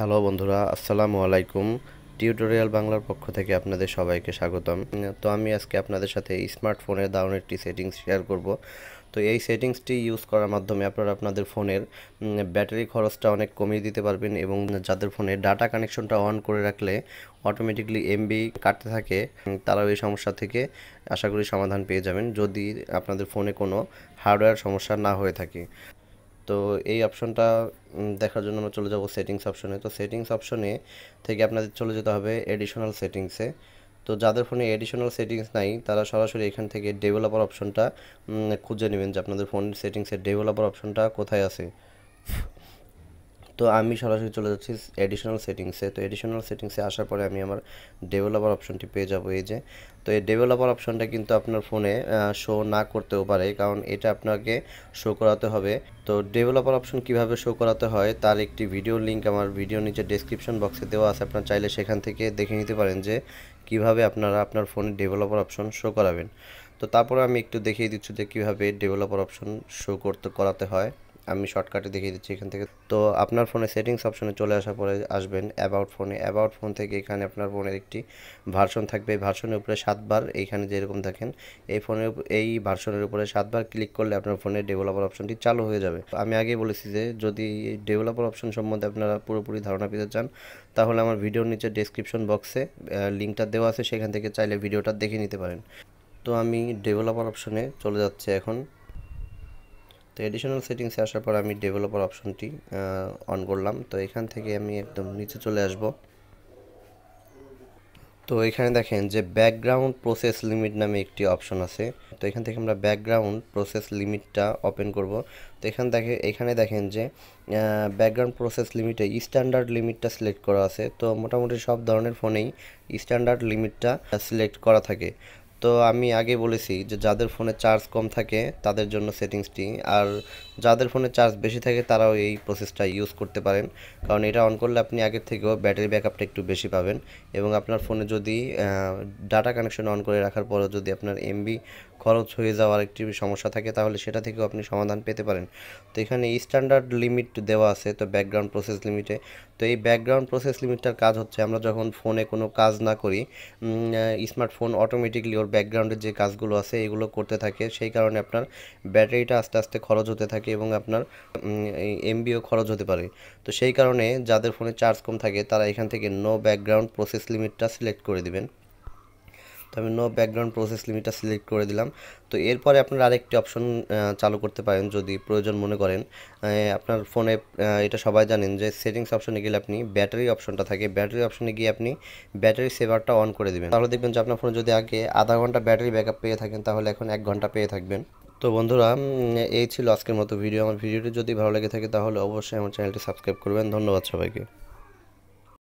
hello বন্ধুরা আসসালামু আলাইকুম টিউটোরিয়াল বাংলার পক্ষ থেকে আপনাদের সবাইকে স্বাগতম তো আমি আজকে আপনাদের সাথে স্মার্টফোনের দারুণ একটি সেটিংস শেয়ার করব তো এই সেটিংসটি ইউজ করার মাধ্যমে আপনারা আপনাদের ফোনের ব্যাটারি খরচটা অনেক কমিয়ে দিতে পারবেন এবং যাদের ফোনে ডাটা কানেকশনটা অন করে রাখলে অটোমেটিকলি এমবি কাটতে থাকে তারাও এই সমস্যা থেকে আশা করি সমাধান পেয়ে যাবেন যদি আপনাদের ফোনে কোনো হার্ডওয়্যার সমস্যা না হয়ে থাকে তো এই অপশনটা দেখার জন্য আমরা চলে যাব সেটিংস অপশনে তো সেটিংস অপশনে থেকে আপনাদের চলে যেতে হবে এডিশনাল সেটিংসে তো যাদের ফোনে এডিশনাল সেটিংস নাই তারা সরাসরি এখান থেকে ডেভেলপার অপশনটা খুঁজে নেবেন যে আপনাদের ফোনের সেটিংসের ডেভেলপার অপশনটা কোথায় আছে তো আমি সরাসরি চলে যাচ্ছি অ্যাডিশনাল সেটিংসে তো অ্যাডিশনাল সেটিংসে আসার পরে আমি আমার ডেভেলপার অপশনটি পেয়ে যাবো এই যে তো এই ডেভেলপার অপশনটা কিন্তু আপনার ফোনে শো না করতেও পারে কারণ এটা আপনাকে শো করাতে হবে তো ডেভেলপার অপশন কিভাবে শো করাতে হয় তার একটি ভিডিও লিঙ্ক আমার ভিডিও নিচে ডেসক্রিপশন বক্সে দেওয়া আছে আপনার চাইলে সেখান থেকে দেখে নিতে পারেন যে কিভাবে আপনারা আপনার ফোনে ডেভেলপার অপশন শো করাবেন তো তারপরে আমি একটু দেখিয়ে দিচ্ছি যে কীভাবে ডেভেলপার অপশন শো করতে করাতে হয় আমি শর্টকাটে দেখিয়ে দিচ্ছি এখান থেকে তো আপনার ফোনে সেটিংস অপশনে চলে আসার পরে আসবেন অ্যাবাউট ফোনে অ্যাবাউট ফোন থেকে এখানে আপনার ফোনের একটি ভার্সন থাকবে ভার্সনের উপরে সাতবার এইখানে যেরকম দেখেন এই ফোনের এই ভার্সনের উপরে সাতবার ক্লিক করলে আপনার ফোনের ডেভেলপার অপশনটি চালু হয়ে যাবে আমি আগে বলেছি যে যদি ডেভেলপার অপশন সম্বন্ধে আপনারা পুরোপুরি ধারণা পেতে চান তাহলে আমার ভিডিওর নিচে ডেসক্রিপশন বক্সে লিঙ্কটা দেওয়া আছে সেখান থেকে চাইলে ভিডিওটা দেখে নিতে পারেন তো আমি ডেভেলপার অপশনে চলে যাচ্ছি এখন তো এডিশনাল সেটিংসে আসার পর আমি ডেভেলপার অপশনটি অন করলাম তো এখান থেকে আমি একদম নিচে চলে আসব তো এখানে দেখেন যে ব্যাকগ্রাউন্ড প্রসেস লিমিট নামে একটি অপশন আছে তো এখান থেকে আমরা ব্যাকগ্রাউন্ড প্রসেস লিমিটটা ওপেন করব তো এখান দেখে এখানে দেখেন যে ব্যাকগ্রাউন্ড প্রসেস লিমিটে স্ট্যান্ডার্ড লিমিটটা সিলেক্ট করা আছে তো মোটামুটি সব ধরনের ফোনেই স্ট্যান্ডার্ড লিমিটটা সিলেক্ট করা থাকে তো আমি আগে বলেছি যে যাদের ফোনে চার্জ কম থাকে তাদের জন্য সেটিংসটি আর যাদের ফোনে চার্জ বেশি থাকে তারাও এই প্রসেসটা ইউজ করতে পারেন কারণ এটা অন করলে আপনি আগের থেকেও ব্যাটারি ব্যাকআপটা একটু বেশি পাবেন এবং আপনার ফোনে যদি ডাটা কানেকশন অন করে রাখার পরেও যদি আপনার এমবি খরচ হয়ে যাওয়ার একটি সমস্যা থাকে তাহলে সেটা থেকেও আপনি সমাধান পেতে পারেন তো এখানে স্ট্যান্ডার্ড লিমিট দেওয়া আছে তো ব্যাকগ্রাউন্ড প্রসেস লিমিটে তো এই ব্যাকগ্রাউন্ড প্রসেস লিমিটটার কাজ হচ্ছে আমরা যখন ফোনে কোনো কাজ না করি স্মার্টফোন অটোমেটিকলি ওর ব্যাকগ্রাউন্ডের যে কাজগুলো আছে এগুলো করতে থাকে সেই কারণে আপনার ব্যাটারিটা আস্তে আস্তে খরচ হতে থাকে এবং আপনার এমবিও খরচ হতে পারে তো সেই কারণে যাদের ফোনে চার্জ কম থাকে তারা এখান থেকে নো ব্যাকগ্রাউন্ড প্রসেস লিমিটটা সিলেক্ট করে দিবেন আমি নো ব্যাকগ্রাউন্ড প্রসেস লিমিটটা সিলেক্ট করে দিলাম তো এরপরে আপনারা আরেকটি অপশন চালু করতে পারেন যদি প্রয়োজন মনে করেন আপনার ফোনে এটা সবাই জানেন যে সেটিংস অপশনে গেলে আপনি ব্যাটারি অপশনটা থাকে ব্যাটারি অপশনে গিয়ে আপনি ব্যাটারি সেভারটা অন করে দেবেন তাহলে দেখবেন যে আপনার ফোনে যদি আগে আধা ঘন্টা ব্যাটারি ব্যাকআপ পেয়ে থাকেন তাহলে এখন এক ঘন্টা পেয়ে থাকবেন তো বন্ধুরা এই ছিল আজকের মতো ভিডিও আমার ভিডিওটি যদি ভালো লেগে থাকে তাহলে অবশ্যই আমার চ্যানেলটি সাবস্ক্রাইব করবেন ধন্যবাদ সবাইকে